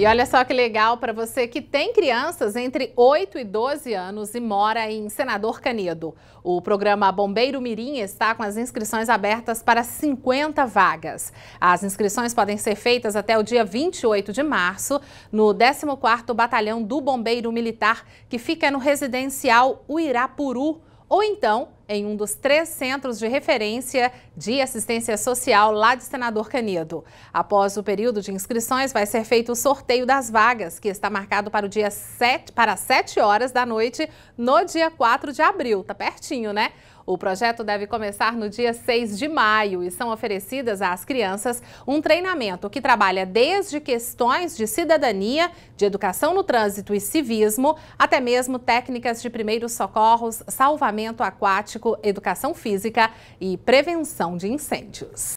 E olha só que legal para você que tem crianças entre 8 e 12 anos e mora em Senador Canedo. O programa Bombeiro Mirim está com as inscrições abertas para 50 vagas. As inscrições podem ser feitas até o dia 28 de março no 14º Batalhão do Bombeiro Militar, que fica no residencial Uirapuru, ou então em um dos três centros de referência de assistência social lá de Senador Canedo. Após o período de inscrições, vai ser feito o sorteio das vagas, que está marcado para o dia 7, para 7 horas da noite, no dia 4 de abril. Tá pertinho, né? O projeto deve começar no dia 6 de maio e são oferecidas às crianças um treinamento que trabalha desde questões de cidadania, de educação no trânsito e civismo, até mesmo técnicas de primeiros socorros, salvamento aquático Educação Física e Prevenção de Incêndios.